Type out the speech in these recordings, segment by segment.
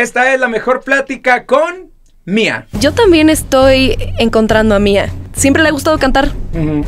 Esta es la mejor plática con Mía. Yo también estoy encontrando a Mía. Siempre le ha gustado cantar.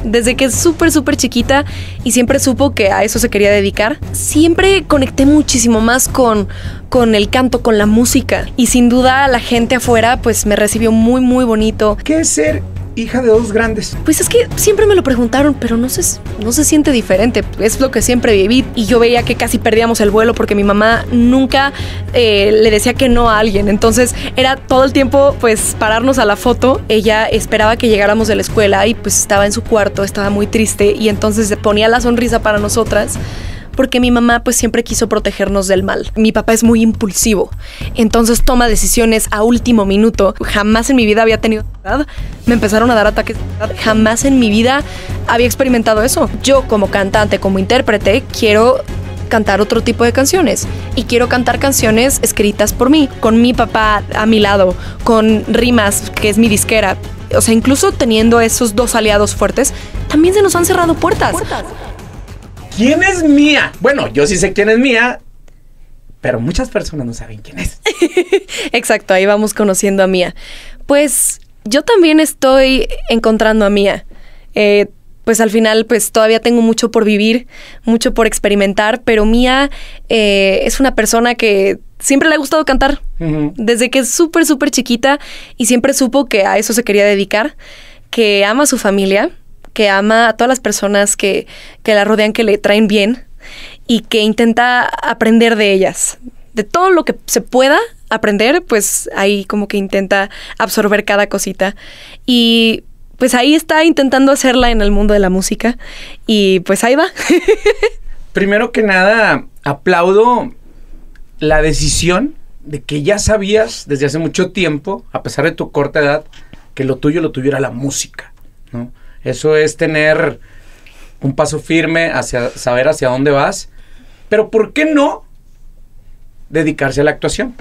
Desde que es súper, súper chiquita y siempre supo que a eso se quería dedicar. Siempre conecté muchísimo más con, con el canto, con la música. Y sin duda la gente afuera pues me recibió muy, muy bonito. ¿Qué es ser hija de dos grandes. Pues es que siempre me lo preguntaron, pero no se, no se siente diferente. Es lo que siempre viví y yo veía que casi perdíamos el vuelo porque mi mamá nunca eh, le decía que no a alguien. Entonces era todo el tiempo pues pararnos a la foto. Ella esperaba que llegáramos de la escuela y pues estaba en su cuarto, estaba muy triste y entonces se ponía la sonrisa para nosotras porque mi mamá pues siempre quiso protegernos del mal. Mi papá es muy impulsivo, entonces toma decisiones a último minuto. Jamás en mi vida había tenido Me empezaron a dar ataques. de Jamás en mi vida había experimentado eso. Yo como cantante, como intérprete, quiero cantar otro tipo de canciones y quiero cantar canciones escritas por mí, con mi papá a mi lado, con Rimas, que es mi disquera. O sea, incluso teniendo esos dos aliados fuertes, también se nos han cerrado puertas. ¿Quién es Mía? Bueno, yo sí sé quién es Mía, pero muchas personas no saben quién es. Exacto, ahí vamos conociendo a Mía. Pues yo también estoy encontrando a Mía. Eh, pues al final, pues todavía tengo mucho por vivir, mucho por experimentar, pero Mía eh, es una persona que siempre le ha gustado cantar, desde que es súper, súper chiquita y siempre supo que a eso se quería dedicar, que ama a su familia, que ama a todas las personas que, la rodean, que le traen bien y que intenta aprender de ellas. De todo lo que se pueda aprender, pues ahí como que intenta absorber cada cosita. Y pues ahí está intentando hacerla en el mundo de la música. Y pues ahí va. Primero que nada, aplaudo la decisión de que ya sabías desde hace mucho tiempo, a pesar de tu corta edad, que lo tuyo, lo tuviera la música, ¿no? Eso es tener un paso firme hacia saber hacia dónde vas. Pero ¿por qué no dedicarse a la actuación?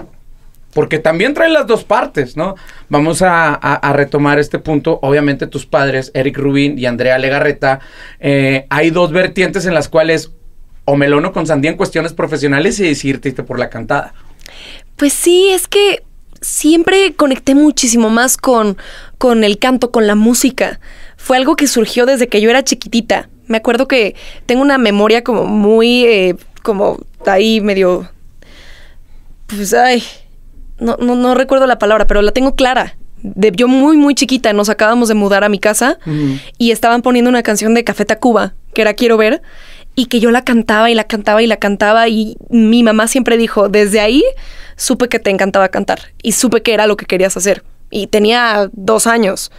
Porque también trae las dos partes, ¿no? Vamos a, retomar este punto. Obviamente tus padres, Eric Rubin y Andrea Legarreta, eh, hay dos vertientes en las cuales o melono con sandía en cuestiones profesionales y decirte por la cantada. Pues sí, es que siempre conecté muchísimo más con, con el canto, con la música fue algo que surgió desde que yo era chiquitita. Me acuerdo que tengo una memoria como muy, eh, como ahí medio, pues, ay, no, no, no recuerdo la palabra, pero la tengo clara. De, yo muy, muy chiquita, nos acabamos de mudar a mi casa y estaban poniendo una canción de Café Tacuba, que era Quiero Ver, y que yo la cantaba y la cantaba y la cantaba y mi mamá siempre dijo, desde ahí supe que te encantaba cantar y supe que era lo que querías hacer. Y tenía dos años.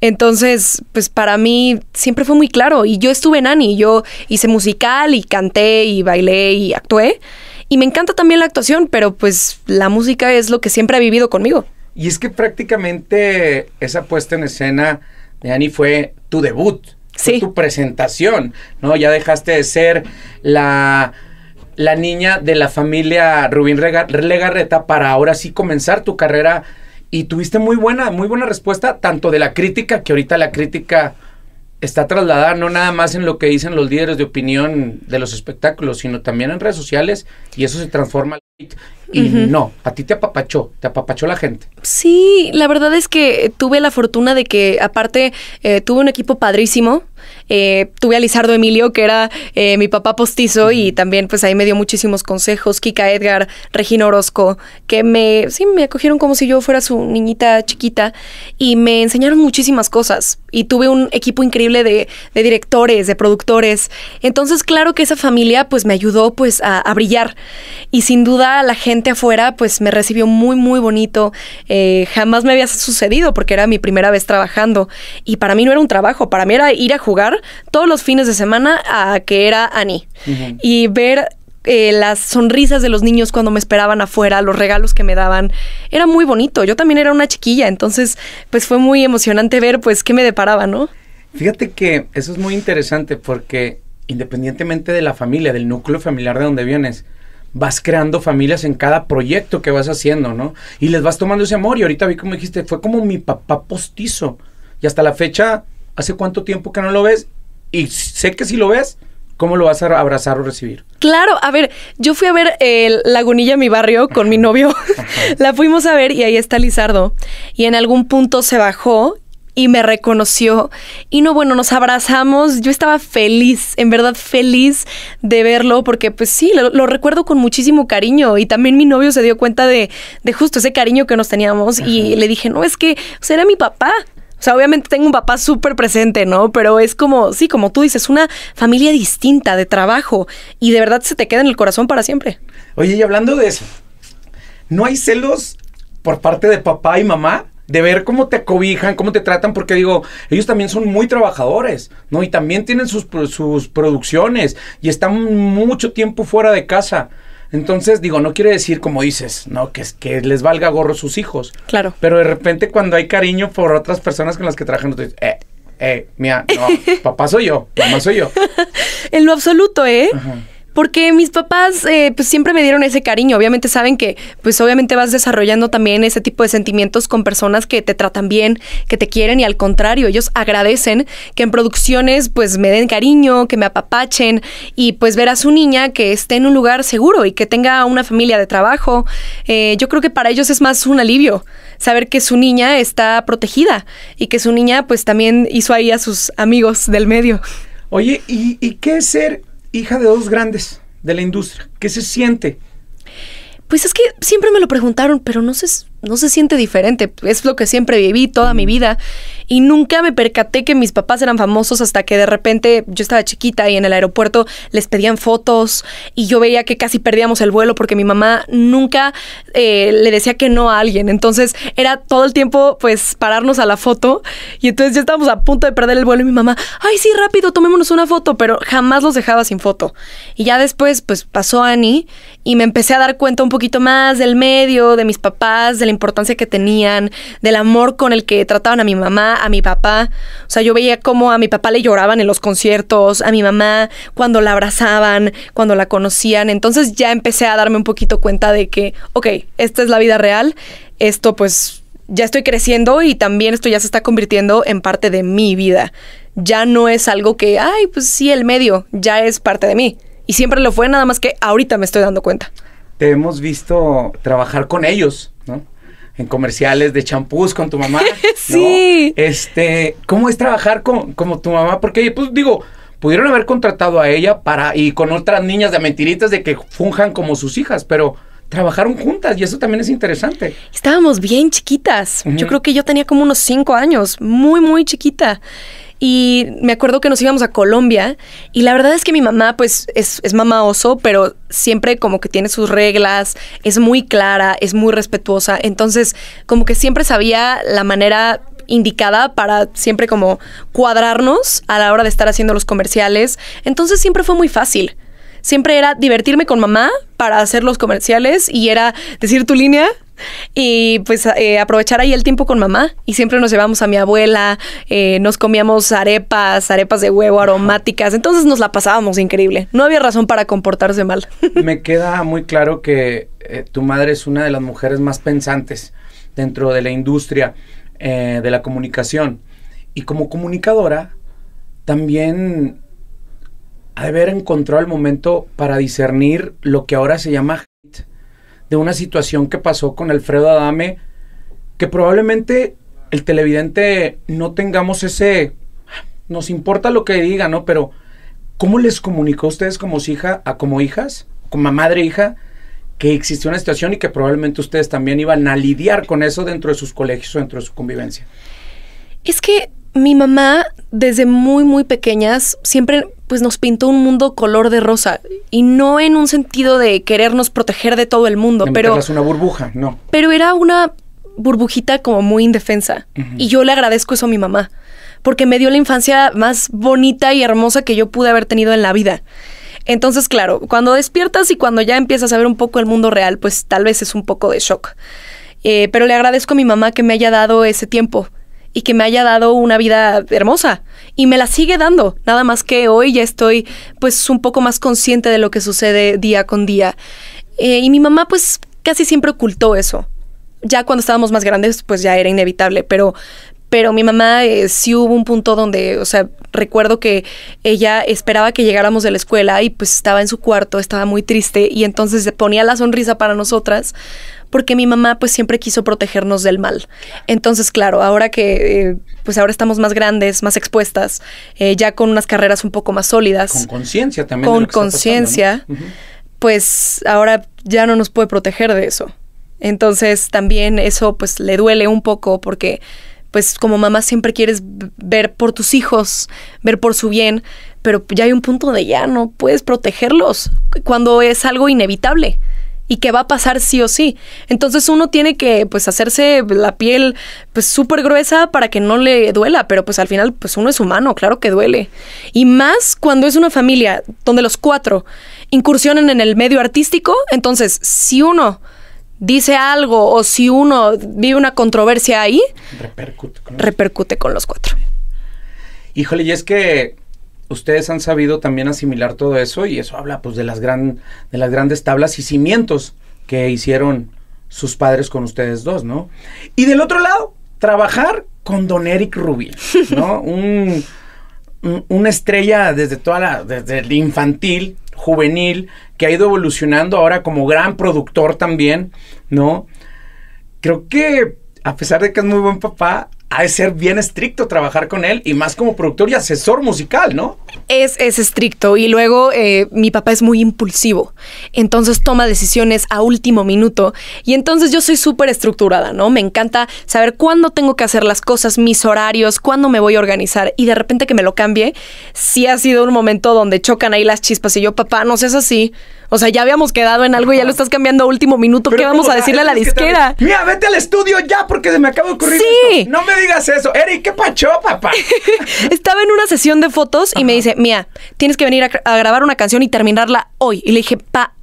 Entonces, pues para mí siempre fue muy claro. Y yo estuve en Ani, yo hice musical y canté y bailé y actué. Y me encanta también la actuación, pero pues la música es lo que siempre ha vivido conmigo. Y es que prácticamente esa puesta en escena de Ani fue tu debut, sí. fue tu presentación, ¿no? Ya dejaste de ser la la niña de la familia Rubín Legarreta para ahora sí comenzar tu carrera y tuviste muy buena, muy buena respuesta, tanto de la crítica, que ahorita la crítica está trasladada no nada más en lo que dicen los líderes de opinión de los espectáculos, sino también en redes sociales, y eso se transforma y no, a ti te apapachó, te apapachó la gente. Sí, la verdad es que tuve la fortuna de que aparte eh, tuve un equipo padrísimo. Eh, tuve a Lizardo Emilio, que era eh, mi papá postizo, y también pues ahí me dio muchísimos consejos. Kika Edgar, Regina Orozco, que me, sí, me acogieron como si yo fuera su niñita chiquita y me enseñaron muchísimas cosas. Y tuve un equipo increíble de, directores, de productores. Entonces, claro que esa familia pues me ayudó pues a brillar. Y sin duda la gente afuera pues me recibió muy, muy bonito. Eh, jamás me había sucedido porque era mi primera vez trabajando. Y para mí no era un trabajo, para mí era ir a jugar todos los fines de semana a que era Annie. Y ver eh, las sonrisas de los niños cuando me esperaban afuera, los regalos que me daban, era muy bonito. Yo también era una chiquilla, entonces pues fue muy emocionante ver pues qué me deparaba, ¿no? Fíjate que eso es muy interesante porque independientemente de la familia, del núcleo familiar de donde vienes, vas creando familias en cada proyecto que vas haciendo, ¿no? Y les vas tomando ese amor. Y ahorita vi como dijiste, fue como mi papá postizo. Y hasta la fecha, ¿hace cuánto tiempo que no lo ves? Y sé que si lo ves, ¿Cómo lo vas a abrazar o recibir? Claro, a ver, yo fui a ver el Lagunilla, mi barrio, con mi novio. La fuimos a ver y ahí está Lizardo. Y en algún punto se bajó y me reconoció. Y no, bueno, nos abrazamos. Yo estaba feliz, en verdad feliz de verlo, porque pues sí, lo, recuerdo con muchísimo cariño. Y también mi novio se dio cuenta de, justo ese cariño que nos teníamos. Y le dije, no, es que o sea, era mi papá. O sea, obviamente tengo un papá súper presente, ¿no? Pero es como, sí, como tú dices, una familia distinta de trabajo y de verdad se te queda en el corazón para siempre. Oye, y hablando de eso, ¿no hay celos por parte de papá y mamá? de ver cómo te acobijan, cómo te tratan, porque digo, ellos también son muy trabajadores, ¿no? Y también tienen sus, sus producciones y están mucho tiempo fuera de casa. Entonces, digo, no quiere decir, como dices, no, que, que les valga gorro sus hijos. Claro. Pero de repente cuando hay cariño por otras personas con las que trabajan, tú dices, eh, eh, mira, no, papá soy yo, mamá soy yo. en lo absoluto, ¿eh? Ajá. Porque mis papás eh, pues siempre me dieron ese cariño. Obviamente saben que pues obviamente vas desarrollando también ese tipo de sentimientos con personas que te tratan bien, que te quieren y al contrario, ellos agradecen que en producciones pues me den cariño, que me apapachen y pues ver a su niña que esté en un lugar seguro y que tenga una familia de trabajo. Eh, yo creo que para ellos es más un alivio saber que su niña está protegida y que su niña pues también hizo ahí a sus amigos del medio. Oye, ¿y, y qué es ser hija de dos grandes de la industria, ¿qué se siente? Pues es que siempre me lo preguntaron, pero no sé, no se siente diferente. Es lo que siempre viví toda mi vida. Y nunca me percaté que mis papás eran famosos hasta que de repente yo estaba chiquita y en el aeropuerto les pedían fotos y yo veía que casi perdíamos el vuelo porque mi mamá nunca eh, le decía que no a alguien. Entonces era todo el tiempo pues pararnos a la foto y entonces ya estábamos a punto de perder el vuelo y mi mamá, ay sí, rápido, tomémonos una foto, pero jamás los dejaba sin foto. Y ya después pues pasó Annie y me empecé a dar cuenta un poquito más del medio, de mis papás, del importancia que tenían, del amor con el que trataban a mi mamá, a mi papá. O sea, yo veía cómo a mi papá le lloraban en los conciertos, a mi mamá cuando la abrazaban, cuando la conocían. Entonces ya empecé a darme un poquito cuenta de que, ok, esta es la vida real, esto pues ya estoy creciendo y también esto ya se está convirtiendo en parte de mi vida. Ya no es algo que, ay, pues sí, el medio, ya es parte de mí. Y siempre lo fue, nada más que ahorita me estoy dando cuenta. Te hemos visto trabajar con ellos, ¿no? en comerciales de champús con tu mamá. sí. Este, ¿cómo es trabajar con, como tu mamá? Porque, pues digo, pudieron haber contratado a ella para, y con otras niñas de mentiritas de que funjan como sus hijas, pero trabajaron juntas y eso también es interesante. Estábamos bien chiquitas. Yo creo que yo tenía como unos cinco años, muy, muy chiquita. Y me acuerdo que nos íbamos a Colombia y la verdad es que mi mamá pues es, es mamá oso, pero siempre como que tiene sus reglas, es muy clara, es muy respetuosa, entonces como que siempre sabía la manera indicada para siempre como cuadrarnos a la hora de estar haciendo los comerciales. Entonces siempre fue muy fácil. Siempre era divertirme con mamá para hacer los comerciales y era decir tu línea, y pues eh, aprovechar ahí el tiempo con mamá y siempre nos llevamos a mi abuela, eh, nos comíamos arepas, arepas de huevo aromáticas, entonces nos la pasábamos increíble, no había razón para comportarse mal. Me queda muy claro que eh, tu madre es una de las mujeres más pensantes dentro de la industria de la comunicación y como comunicadora también haber encontrado el momento para discernir lo que ahora se llama hate de una situación que pasó con Alfredo Adame, que probablemente el televidente no tengamos ese, nos importa lo que diga, ¿no? Pero, ¿cómo les comunicó a ustedes como hija, a como hijas, como madre e hija, que existió una situación y que probablemente ustedes también iban a lidiar con eso dentro de sus colegios o dentro de su convivencia? Es que mi mamá, desde muy, muy pequeñas, siempre pues nos pintó un mundo color de rosa y no en un sentido de querernos proteger de todo el mundo, pero una burbuja, no. Pero era una burbujita como muy indefensa y yo le agradezco eso a mi mamá porque me dio la infancia más bonita y hermosa que yo pude haber tenido en la vida. Entonces, claro, cuando despiertas y cuando ya empiezas a ver un poco el mundo real, pues tal vez es un poco de shock. Eh, pero le agradezco a mi mamá que me haya dado ese tiempo y que me haya dado una vida hermosa. Y me la sigue dando, nada más que hoy ya estoy pues un poco más consciente de lo que sucede día con día. Eh, y mi mamá pues casi siempre ocultó eso. Ya cuando estábamos más grandes pues ya era inevitable, pero, pero mi mamá eh, sí hubo un punto donde, o sea, recuerdo que ella esperaba que llegáramos de la escuela y pues estaba en su cuarto, estaba muy triste y entonces se ponía la sonrisa para nosotras porque mi mamá pues siempre quiso protegernos del mal. Entonces, claro, ahora que eh, pues ahora estamos más grandes, más expuestas, eh, ya con unas carreras un poco más sólidas. Con conciencia también. Con conciencia, pues ahora ya no nos puede proteger de eso. Entonces también eso pues le duele un poco porque pues como mamá siempre quieres ver por tus hijos, ver por su bien, pero ya hay un punto de ya no puedes protegerlos cuando es algo inevitable y que va a pasar sí o sí. Entonces uno tiene que pues hacerse la piel pues súper gruesa para que no le duela, pero pues al final pues uno es humano, claro que duele. Y más cuando es una familia donde los cuatro incursionan en el medio artístico, entonces si uno dice algo o si uno vive una controversia ahí, repercute con los cuatro. Híjole, y es que ustedes han sabido también asimilar todo eso y eso habla pues de las, gran, de las grandes tablas y cimientos que hicieron sus padres con ustedes dos, ¿no? Y del otro lado, trabajar con Don Eric Rubin, ¿no? un, una estrella desde toda la, desde el infantil, juvenil, que ha ido evolucionando ahora como gran productor también, ¿no? Creo que a pesar de que es muy buen papá, ha de ser bien estricto trabajar con él y más como productor y asesor musical, ¿no? Es, es estricto y luego eh, mi papá es muy impulsivo, entonces toma decisiones a último minuto y entonces yo soy súper estructurada, ¿no? Me encanta saber cuándo tengo que hacer las cosas, mis horarios, cuándo me voy a organizar y de repente que me lo cambie, sí ha sido un momento donde chocan ahí las chispas y yo, papá, no seas así. O sea, ya habíamos quedado en algo y ya lo estás cambiando a último minuto. ¿Qué vamos a decirle ah, a la disquera? Mía, vete al estudio ya porque se me acaba de ocurrir sí. No me digas eso. Eric, ¿qué pacho, papá? Estaba en una sesión de fotos y me dice, mía, tienes que venir a, a grabar una canción y terminarla hoy. Y le dije, pa,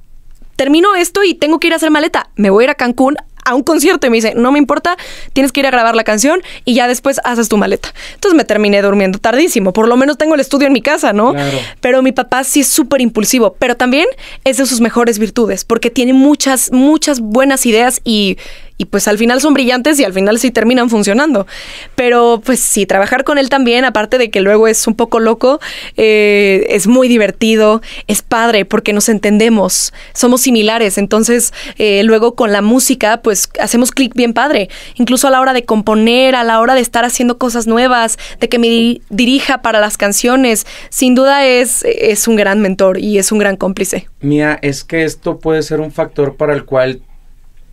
termino esto y tengo que ir a hacer maleta. Me voy a ir a Cancún a un concierto y me dice, no me importa, tienes que ir a grabar la canción y ya después haces tu maleta. Entonces me terminé durmiendo tardísimo, por lo menos tengo el estudio en mi casa, ¿no? Pero mi papá sí es súper impulsivo, pero también es de sus mejores virtudes, porque tiene muchas, muchas buenas ideas y y pues al final son brillantes y al final sí terminan funcionando. Pero pues sí, trabajar con él también, aparte de que luego es un poco loco, eh, es muy divertido, es padre porque nos entendemos, somos similares, entonces eh, luego con la música pues hacemos clic bien padre, incluso a la hora de componer, a la hora de estar haciendo cosas nuevas, de que me dirija para las canciones, sin duda es, es un gran mentor y es un gran cómplice. Mía, es que esto puede ser un factor para el cual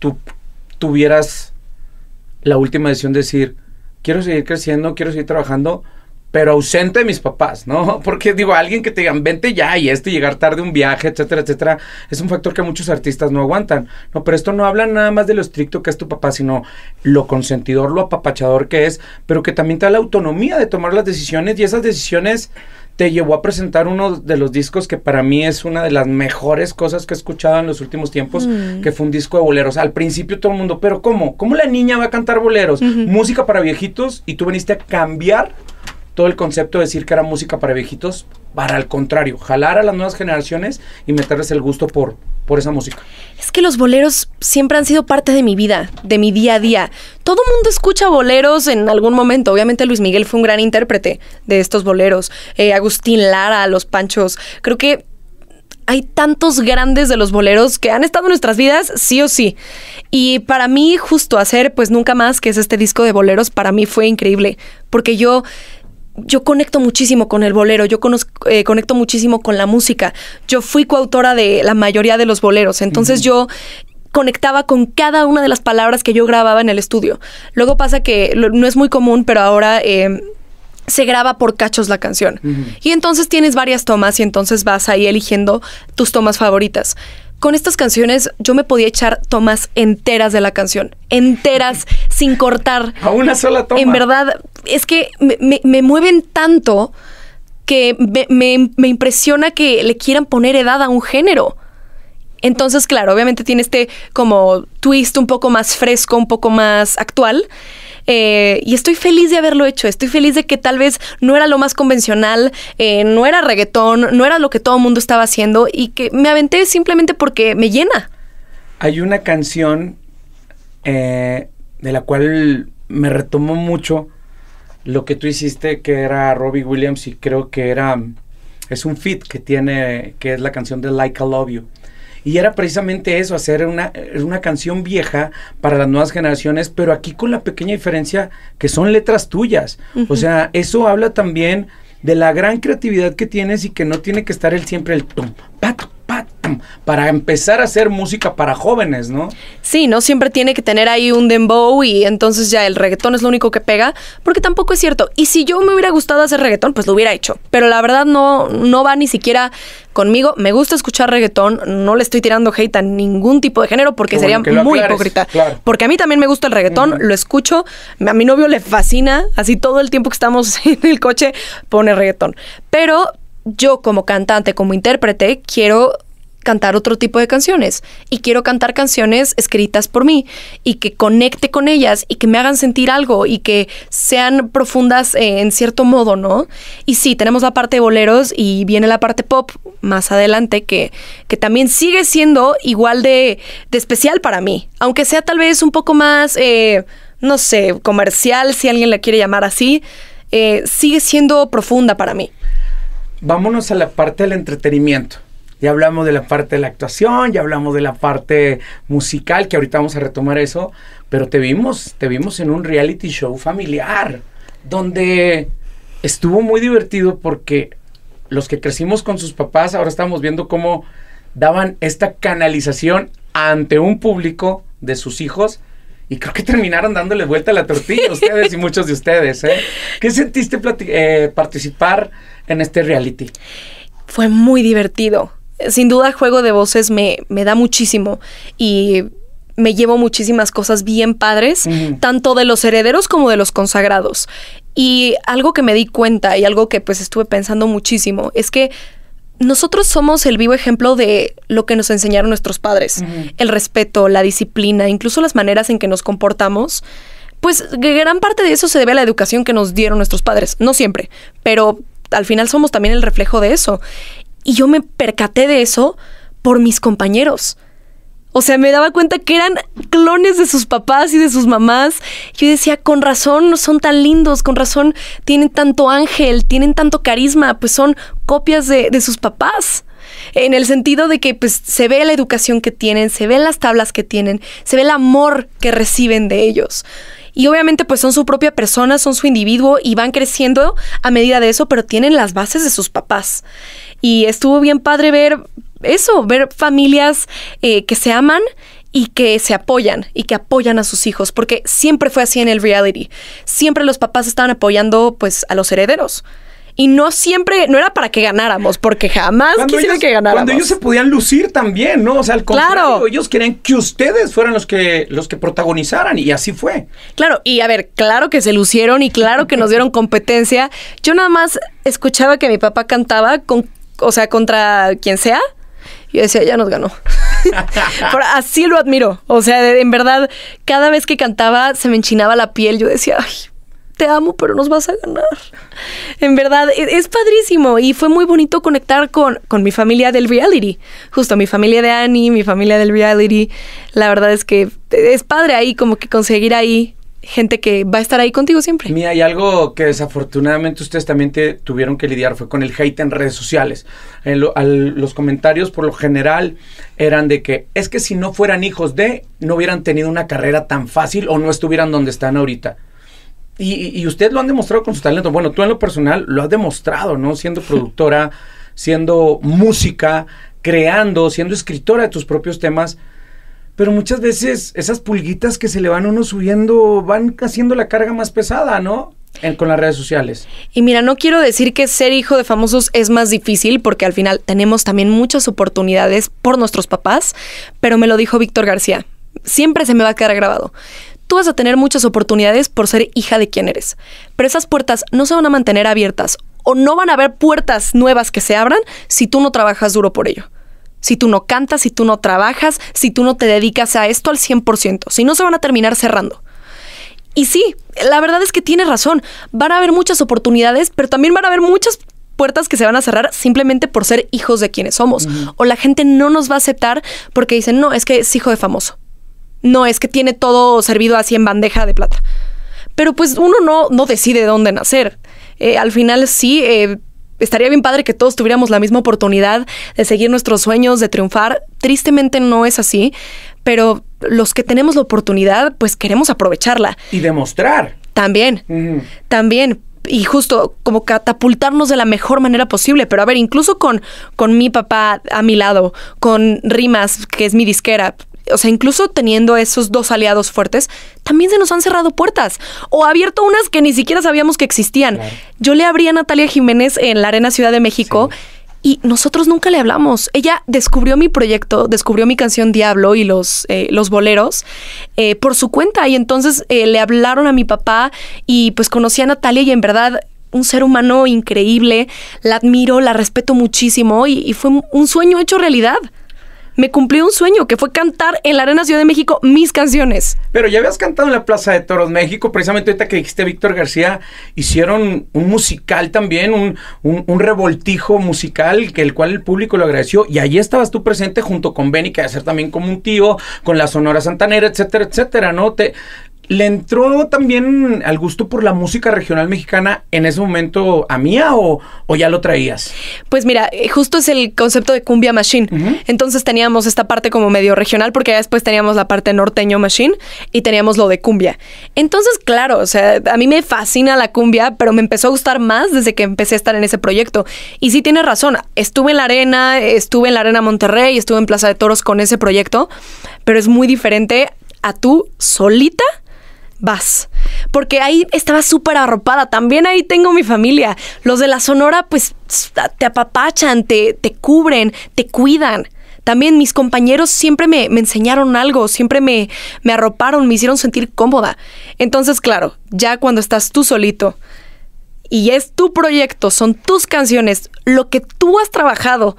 tú tuvieras la última decisión de decir, quiero seguir creciendo, quiero seguir trabajando, pero ausente de mis papás, ¿no? Porque digo, alguien que te digan, vente ya y este, llegar tarde un viaje, etcétera, etcétera, es un factor que muchos artistas no aguantan. No, pero esto no habla nada más de lo estricto que es tu papá, sino lo consentidor, lo apapachador que es, pero que también te da la autonomía de tomar las decisiones y esas decisiones te llevó a presentar uno de los discos que para mí es una de las mejores cosas que he escuchado en los últimos tiempos, mm. que fue un disco de boleros. Al principio todo el mundo, pero ¿cómo? ¿Cómo la niña va a cantar boleros? Música para viejitos y tú viniste a cambiar todo el concepto de decir que era música para viejitos, para al contrario, jalar a las nuevas generaciones y meterles el gusto por, por esa música? Es que los boleros siempre han sido parte de mi vida, de mi día a día. Todo mundo escucha boleros en algún momento. Obviamente Luis Miguel fue un gran intérprete de estos boleros. Eh, Agustín Lara, Los Panchos. Creo que hay tantos grandes de los boleros que han estado en nuestras vidas, sí o sí. Y para mí, justo hacer, pues nunca más, que es este disco de boleros, para mí fue increíble, porque yo yo conecto muchísimo con el bolero, yo conozco, eh, conecto muchísimo con la música. Yo fui coautora de la mayoría de los boleros, entonces yo conectaba con cada una de las palabras que yo grababa en el estudio. Luego pasa que no es muy común, pero ahora... Em, se graba por cachos la canción. Y entonces tienes varias tomas y entonces vas ahí eligiendo tus tomas favoritas con estas canciones yo me podía echar tomas enteras de la canción, enteras, sin cortar. A una sola toma. En verdad, es que me, mueven tanto que me, me, impresiona que le quieran poner edad a un género. Entonces, claro, obviamente tiene este como twist un poco más fresco, un poco más actual, eh, y estoy feliz de haberlo hecho, estoy feliz de que tal vez no era lo más convencional, eh, no era reggaetón, no era lo que todo el mundo estaba haciendo y que me aventé simplemente porque me llena. Hay una canción eh, de la cual me retomó mucho lo que tú hiciste, que era Robbie Williams y creo que era... Es un fit que tiene, que es la canción de Like I Love You. Y era precisamente eso, hacer una, canción vieja para las nuevas generaciones, pero aquí con la pequeña diferencia que son letras tuyas. O sea, eso habla también de la gran creatividad que tienes y que no tiene que estar el siempre el tum, pato, para empezar a hacer música para jóvenes, ¿no? Sí, no siempre tiene que tener ahí un dembow y entonces ya el reggaetón es lo único que pega, porque tampoco es cierto. Y si yo me hubiera gustado hacer reggaetón, pues lo hubiera hecho. Pero la verdad no, no va ni siquiera conmigo. Me gusta escuchar reggaetón, no le estoy tirando hate a ningún tipo de género porque sería muy hipócrita. Porque a mí también me gusta el reggaetón, lo escucho, a mi novio le fascina, así todo el tiempo que estamos en el coche pone reggaetón. Pero yo como cantante, como intérprete, quiero cantar otro tipo de canciones y quiero cantar canciones escritas por mí y que conecte con ellas y que me hagan sentir algo y que sean profundas eh, en cierto modo, ¿no? Y sí, tenemos la parte de boleros y viene la parte pop más adelante que, que también sigue siendo igual de, especial para mí, aunque sea tal vez un poco más, eh, no sé, comercial, si alguien la quiere llamar así, eh, sigue siendo profunda para mí. Vámonos a la parte del entretenimiento. Ya hablamos de la parte de la actuación, ya hablamos de la parte musical, que ahorita vamos a retomar eso, pero te vimos, te vimos en un reality show familiar, donde estuvo muy divertido porque los que crecimos con sus papás, ahora estamos viendo cómo daban esta canalización ante un público de sus hijos. Y creo que terminaron dándole vuelta a la tortilla ustedes y muchos de ustedes. ¿eh? ¿Qué sentiste eh, participar en este reality? Fue muy divertido sin duda Juego de Voces me, me da muchísimo y me llevo muchísimas cosas bien padres, tanto de los herederos como de los consagrados. Y algo que me di cuenta y algo que pues estuve pensando muchísimo es que nosotros somos el vivo ejemplo de lo que nos enseñaron nuestros padres, el respeto, la disciplina, incluso las maneras en que nos comportamos. Pues gran parte de eso se debe a la educación que nos dieron nuestros padres, no siempre, pero al final somos también el reflejo de eso. Y yo me percaté de eso por mis compañeros. O sea, me daba cuenta que eran clones de sus papás y de sus mamás. Yo decía, con razón son tan lindos, con razón tienen tanto ángel, tienen tanto carisma, pues son copias de, sus papás. En el sentido de que pues, se ve la educación que tienen, se ven las tablas que tienen, se ve el amor que reciben de ellos. Y obviamente pues son su propia persona, son su individuo y van creciendo a medida de eso, pero tienen las bases de sus papás. Y estuvo bien padre ver eso, ver familias eh, que se aman y que se apoyan y que apoyan a sus hijos, porque siempre fue así en el reality. Siempre los papás estaban apoyando pues a los herederos. Y no siempre, no era para que ganáramos, porque jamás cuando que ganáramos. Cuando ellos se podían lucir también, ¿no? O sea, al contrario, ellos querían que ustedes fueran los que, los que protagonizaran, y así fue. Claro, y a ver, claro que se lucieron y claro que nos dieron competencia. Yo nada más escuchaba que mi papá cantaba con o sea, contra quien sea. Yo decía, ya nos ganó. así lo admiro. O sea, en verdad, cada vez que cantaba se me enchinaba la piel. Yo decía, te amo, pero nos vas a ganar. En verdad, e, es, padrísimo y fue muy bonito conectar con, con mi familia del reality. Justo mi familia de Annie, mi familia del reality. La verdad es que es padre ahí, como que conseguir ahí gente que va a estar ahí contigo siempre. Mira, hay algo que desafortunadamente ustedes también tuvieron que lidiar fue con el hate en redes sociales. los comentarios por lo general eran de que es que si no fueran hijos de, no hubieran tenido una carrera tan fácil o no estuvieran donde están ahorita. Y, y ustedes lo han demostrado con su talento. Bueno, tú en lo personal lo has demostrado, ¿no? Siendo productora, siendo música, creando, siendo escritora de tus propios temas pero muchas veces esas pulguitas que se le van uno subiendo van haciendo la carga más pesada, ¿no? con las redes sociales. Y mira, no quiero decir que ser hijo de famosos es más difícil, porque al final tenemos también muchas oportunidades por nuestros papás, pero me lo dijo Víctor García. Siempre se me va a quedar grabado. Tú vas a tener muchas oportunidades por ser hija de quien eres, pero esas puertas no se van a mantener abiertas o no van a haber puertas nuevas que se abran si tú no trabajas duro por ello si tú no cantas, si tú no trabajas, si tú no te dedicas a esto al 100%. Si no, se van a terminar cerrando. Y sí, la verdad es que tiene razón. Van a haber muchas oportunidades, pero también van a haber muchas puertas que se van a cerrar simplemente por ser hijos de quienes somos. O la gente no nos va a aceptar porque dicen, no, es que es hijo de famoso. No, es que tiene todo servido así en bandeja de plata. Pero pues uno no, decide dónde nacer. Eh, al final sí, eh, estaría bien padre que todos tuviéramos la misma oportunidad de seguir nuestros sueños, de triunfar. Tristemente no es así, pero los que tenemos la oportunidad, pues queremos aprovecharla. Y demostrar. También, también. Y justo como catapultarnos de la mejor manera posible. Pero a ver, incluso con, con mi papá a mi lado, con Rimas, que es mi disquera, o sea, incluso teniendo esos dos aliados fuertes, también se nos han cerrado puertas o abierto unas que ni siquiera sabíamos que existían. Yo le abrí a Natalia Jiménez en la Arena Ciudad de México. Y nosotros nunca le hablamos. Ella descubrió mi proyecto, descubrió mi canción Diablo y los, eh, los boleros eh, por su cuenta. Y entonces eh, le hablaron a mi papá y pues conocí a Natalia y en verdad un ser humano increíble. La admiro, la respeto muchísimo y fue un sueño hecho realidad me cumplió un sueño, que fue cantar en la Arena Ciudad de México mis canciones. Pero ya habías cantado en la Plaza de Toros México, precisamente ahorita que dijiste Víctor García, hicieron un musical también, un, un, revoltijo musical, que el cual el público lo agradeció, y allí estabas tú presente junto con Benny, que va ser también como un tío, con la Sonora Santanera, etcétera, etcétera, ¿no? Te, le entró también al gusto por la música regional mexicana en ese momento a mía o, ya lo traías? Pues mira, eh, justo es el concepto de cumbia machine. Entonces teníamos esta parte como medio regional porque ya después teníamos la parte norteño machine y teníamos lo de cumbia. Entonces, claro, o sea, a mí me fascina la cumbia, pero me empezó a gustar más desde que empecé a estar en ese proyecto. Y sí tienes razón, estuve en la arena, estuve en la arena Monterrey, estuve en Plaza de Toros con ese proyecto, pero es muy diferente a tú solita vas. Porque ahí estaba súper arropada. También ahí tengo mi familia. Los de la Sonora, pues, te apapachan, te, cubren, te cuidan. También mis compañeros siempre me, enseñaron algo, siempre me, me arroparon, me hicieron sentir cómoda. Entonces, claro, ya cuando estás tú solito y es tu proyecto, son tus canciones, lo que tú has trabajado,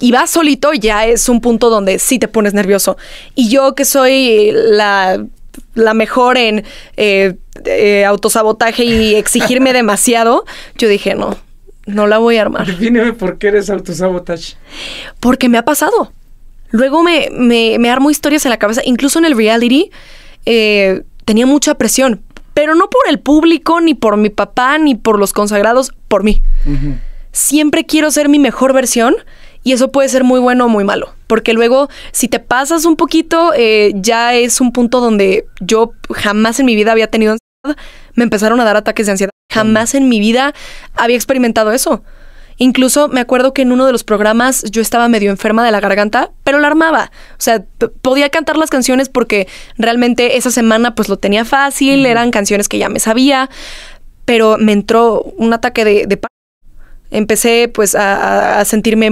y vas solito, ya es un punto donde sí te pones nervioso. Y yo que soy eh, la la mejor en eh, eh, autosabotaje y exigirme demasiado, yo dije, no, no la voy a armar. Defíneme por qué eres autosabotaje. Porque me ha pasado. Luego me, me, armo historias en la cabeza, incluso en el reality eh, tenía mucha presión, pero no por el público, ni por mi papá, ni por los consagrados, por mí. Siempre quiero ser mi mejor versión y eso puede ser muy bueno o muy malo, porque luego si te pasas un poquito, eh, ya es un punto donde yo jamás en mi vida había tenido ansiedad. Me empezaron a dar ataques de ansiedad. Jamás en mi vida había experimentado eso. Incluso me acuerdo que en uno de los programas yo estaba medio enferma de la garganta, pero la armaba. O sea, podía cantar las canciones porque realmente esa semana pues lo tenía fácil, eran canciones que ya me sabía, pero me entró un ataque de, de empecé pues a, sentirme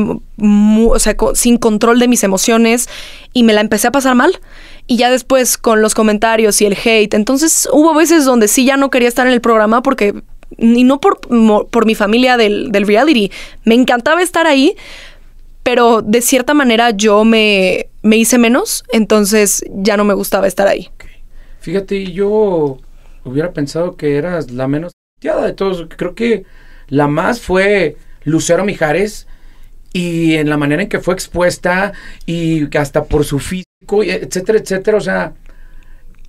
o sea, sin control de mis emociones y me la empecé a pasar mal. Y ya después con los comentarios y el hate. Entonces hubo veces donde sí ya no quería estar en el programa porque, y no por, por mi familia del, del reality, me encantaba estar ahí, pero de cierta manera yo me, me hice menos, entonces ya no me gustaba estar ahí. Fíjate, yo hubiera pensado que eras la menos de todos. Creo que la más fue Lucero Mijares y en la manera en que fue expuesta y hasta por su físico, etcétera, etcétera. O sea,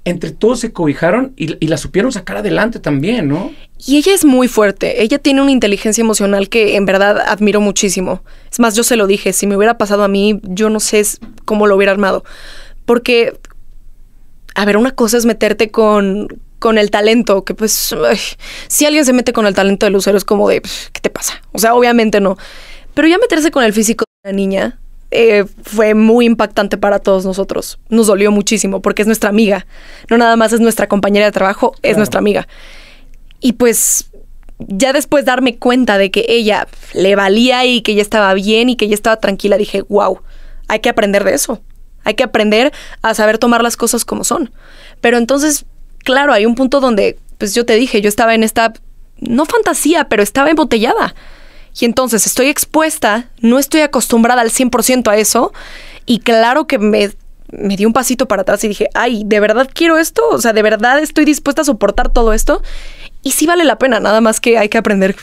entre todos se cobijaron y, la supieron sacar adelante también, ¿no? Y ella es muy fuerte, ella tiene una inteligencia emocional que en verdad admiro muchísimo. Es más, yo se lo dije, si me hubiera pasado a mí, yo no sé cómo lo hubiera armado. Porque, a ver, una cosa es meterte con, con el talento, que pues si alguien se mete con el talento de Lucero es como de, ¿qué te pasa? O sea, obviamente no. Pero ya meterse con el físico de la niña eh, fue muy impactante para todos nosotros. Nos dolió muchísimo porque es nuestra amiga. No nada más es nuestra compañera de trabajo, es nuestra amiga. Y pues ya después darme cuenta de que ella le valía y que ya estaba bien y que ya estaba tranquila, dije, wow, hay que aprender de eso. Hay que aprender a saber tomar las cosas como son. Pero entonces claro, hay un punto donde, pues yo te dije, yo estaba en esta, no fantasía, pero estaba embotellada. Y entonces estoy expuesta, no estoy acostumbrada al 100% a eso. Y claro que me, dio un pasito para atrás y dije, ay, ¿de verdad quiero esto? O sea, ¿de verdad estoy dispuesta a soportar todo esto? Y sí vale la pena, nada más que hay que aprender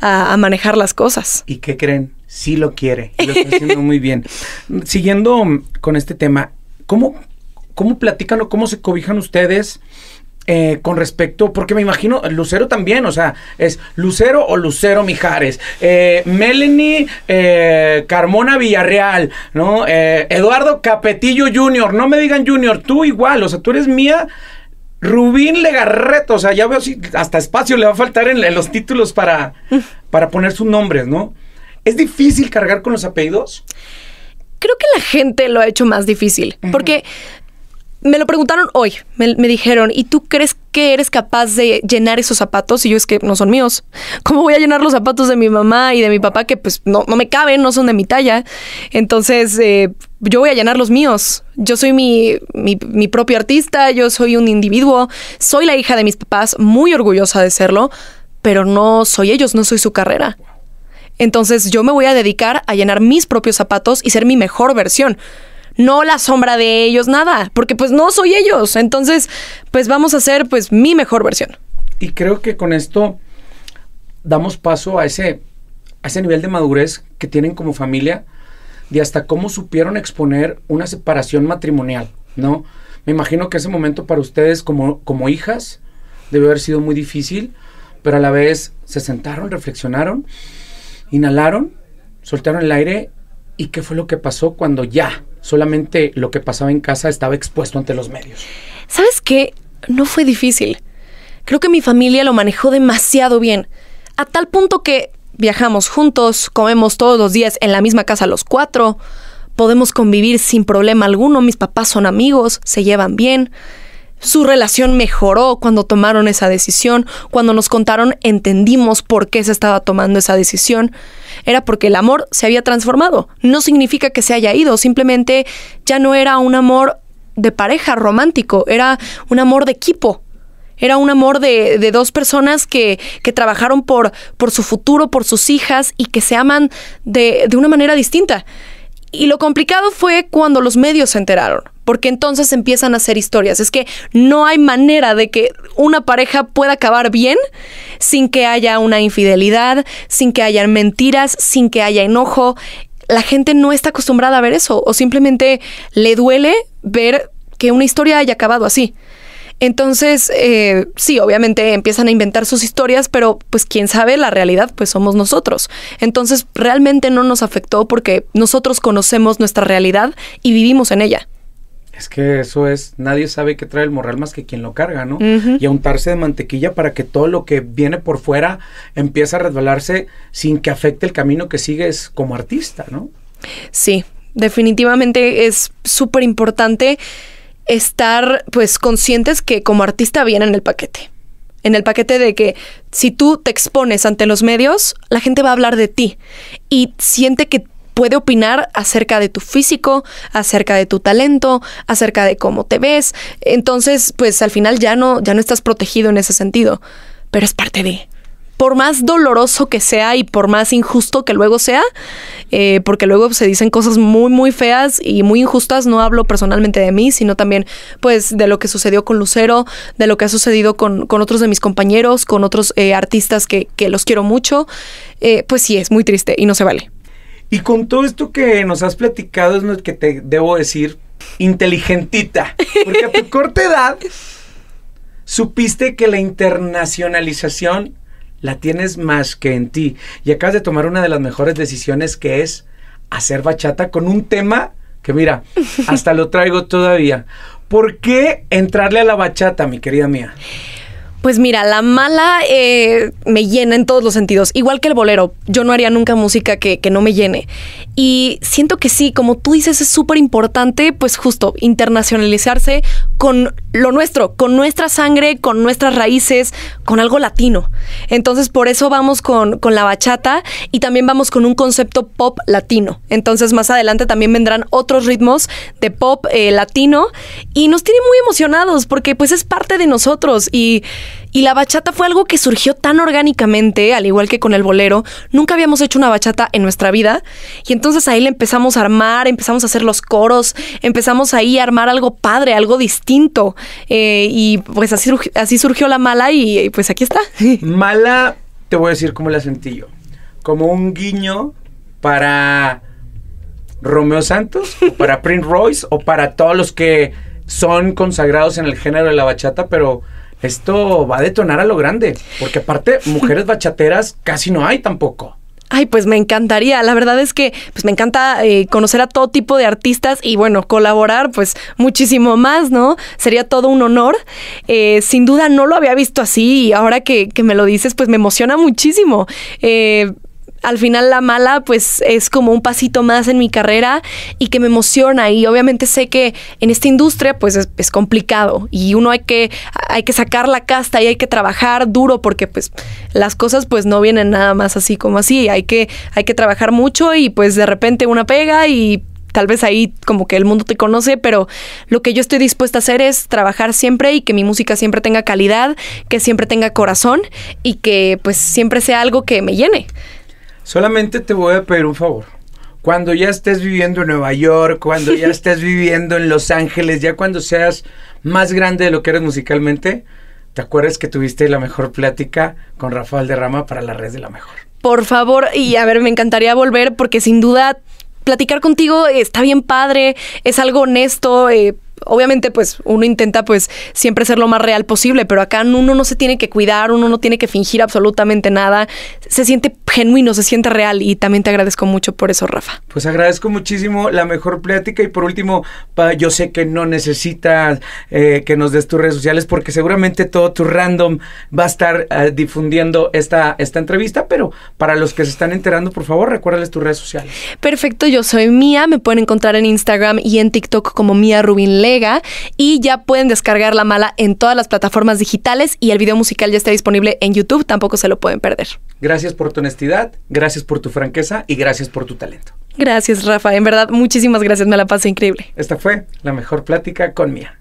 a, manejar las cosas. ¿Y qué creen? Sí lo quiere, lo está haciendo muy bien. Siguiendo con este tema, ¿cómo, cómo platican o cómo se cobijan ustedes? Eh, con respecto, porque me imagino, Lucero también, o sea, es Lucero o Lucero Mijares, eh, Melanie eh, Carmona Villarreal, ¿no? Eduardo Capetillo Jr., no me digan Junior, tú igual, o sea, tú eres mía. Rubín Legarreta, o sea, ya veo si hasta espacio le va a faltar en, los títulos para, para poner sus nombres, ¿no? ¿Es difícil cargar con los apellidos? Creo que la gente lo ha hecho más difícil, porque me lo preguntaron hoy, me, dijeron, ¿y tú crees que eres capaz de llenar esos zapatos? Y yo es que no son míos. ¿Cómo voy a llenar los zapatos de mi mamá y de mi papá que pues no, me caben, no son de mi talla? Entonces eh, yo voy a llenar los míos. Yo soy mi, mi propio artista, yo soy un individuo, soy la hija de mis papás, muy orgullosa de serlo, pero no soy ellos, no soy su carrera. Entonces yo me voy a dedicar a llenar mis propios zapatos y ser mi mejor versión no la sombra de ellos, nada, porque pues no soy ellos. Entonces, pues vamos a hacer pues mi mejor versión. Y creo que con esto damos paso a ese, a ese nivel de madurez que tienen como familia, de hasta cómo supieron exponer una separación matrimonial, ¿no? Me imagino que ese momento para ustedes como, como hijas debe haber sido muy difícil, pero a la vez se sentaron, reflexionaron, inhalaron, soltaron el aire y qué fue lo que pasó cuando ya solamente lo que pasaba en casa estaba expuesto ante los medios. ¿Sabes qué? No fue difícil. Creo que mi familia lo manejó demasiado bien, a tal punto que viajamos juntos, comemos todos los días en la misma casa los cuatro, podemos convivir sin problema alguno, mis papás son amigos, se llevan bien. Su relación mejoró cuando tomaron esa decisión, cuando nos contaron entendimos por qué se estaba tomando esa decisión. Era porque el amor se había transformado. No significa que se haya ido, simplemente ya no era un amor de pareja romántico, era un amor de equipo, era un amor de, dos personas que, que trabajaron por, por, su futuro, por sus hijas y que se aman de, de una manera distinta. Y lo complicado fue cuando los medios se enteraron, porque entonces empiezan a hacer historias. Es que no hay manera de que una pareja pueda acabar bien sin que haya una infidelidad, sin que haya mentiras, sin que haya enojo. La gente no está acostumbrada a ver eso o simplemente le duele ver que una historia haya acabado así. Entonces, eh, sí, obviamente empiezan a inventar sus historias, pero pues quién sabe, la realidad pues somos nosotros. Entonces, realmente no nos afectó porque nosotros conocemos nuestra realidad y vivimos en ella. Es que eso es, nadie sabe qué trae el morral más que quien lo carga, ¿no? Y untarse de mantequilla para que todo lo que viene por fuera empiece a resbalarse sin que afecte el camino que sigues como artista, ¿no? Sí, definitivamente es súper importante estar pues conscientes que como artista viene en el paquete. En el paquete de que si tú te expones ante los medios, la gente va a hablar de ti y siente que puede opinar acerca de tu físico, acerca de tu talento, acerca de cómo te ves. Entonces, pues al final ya no ya no estás protegido en ese sentido, pero es parte de por más doloroso que sea y por más injusto que luego sea, eh, porque luego se dicen cosas muy, muy feas y muy injustas, no hablo personalmente de mí, sino también pues de lo que sucedió con Lucero, de lo que ha sucedido con, otros de mis compañeros, con otros eh, artistas que, los quiero mucho, eh, pues sí, es muy triste y no se vale. Y con todo esto que nos has platicado es lo que te debo decir, inteligentita, porque a tu corta edad supiste que la internacionalización la tienes más que en ti. Y acabas de tomar una de las mejores decisiones que es hacer bachata con un tema que mira, hasta lo traigo todavía. ¿Por qué entrarle a la bachata, mi querida mía? Pues mira, la mala eh, me llena en todos los sentidos, igual que el bolero. Yo no haría nunca música que, no me llene. Y siento que sí, como tú dices, es súper importante, pues justo, internacionalizarse con lo nuestro, con nuestra sangre, con nuestras raíces, con algo latino. Entonces, por eso vamos con, la bachata y también vamos con un concepto pop latino. Entonces, más adelante también vendrán otros ritmos de pop eh, latino y nos tiene muy emocionados porque pues es parte de nosotros y... Y la bachata fue algo que surgió tan orgánicamente, al igual que con el bolero. Nunca habíamos hecho una bachata en nuestra vida. Y entonces ahí le empezamos a armar, empezamos a hacer los coros, empezamos ahí a armar algo padre, algo distinto. Eh, y pues así, así surgió la mala y, pues aquí está. Mala, te voy a decir cómo la sentí yo. Como un guiño para Romeo Santos, para Prince Royce, o para todos los que son consagrados en el género de la bachata, pero esto va a detonar a lo grande, porque aparte mujeres bachateras casi no hay tampoco. Ay, pues me encantaría. La verdad es que pues me encanta eh, conocer a todo tipo de artistas y bueno, colaborar pues muchísimo más, ¿no? Sería todo un honor. Eh, sin duda no lo había visto así y ahora que, que, me lo dices pues me emociona muchísimo. Eh, al final la mala pues es como un pasito más en mi carrera y que me emociona y obviamente sé que en esta industria pues es, complicado y uno hay que, hay que sacar la casta y hay que trabajar duro porque pues las cosas pues no vienen nada más así como así, hay que, hay que trabajar mucho y pues de repente una pega y tal vez ahí como que el mundo te conoce, pero lo que yo estoy dispuesta a hacer es trabajar siempre y que mi música siempre tenga calidad, que siempre tenga corazón y que pues siempre sea algo que me llene. Solamente te voy a pedir un favor. Cuando ya estés viviendo en Nueva York, cuando ya estés viviendo en Los Ángeles, ya cuando seas más grande de lo que eres musicalmente, ¿te acuerdas que tuviste la mejor plática con Rafael de Rama para la red de la mejor? Por favor, y a ver, me encantaría volver porque sin duda platicar contigo está bien padre, es algo honesto. Eh, obviamente pues uno intenta pues siempre ser lo más real posible, pero acá uno no se tiene que cuidar, uno no tiene que fingir absolutamente nada se siente genuino, se siente real y también te agradezco mucho por eso, Rafa. Pues agradezco muchísimo la mejor plática y por último, yo sé que no necesitas eh, que nos des tus redes sociales porque seguramente todo tu random va a estar eh, difundiendo esta, esta entrevista, pero para los que se están enterando, por favor, recuérdales tus redes sociales. Perfecto, yo soy Mía, me pueden encontrar en Instagram y en TikTok como Mía Rubin Lega y ya pueden descargar La Mala en todas las plataformas digitales y el video musical ya está disponible en YouTube, tampoco se lo pueden perder. Gracias por tu honestidad, gracias por tu franqueza y gracias por tu talento. Gracias, Rafa. En verdad, muchísimas gracias. Me la pasé increíble. Esta fue la mejor plática con Mía.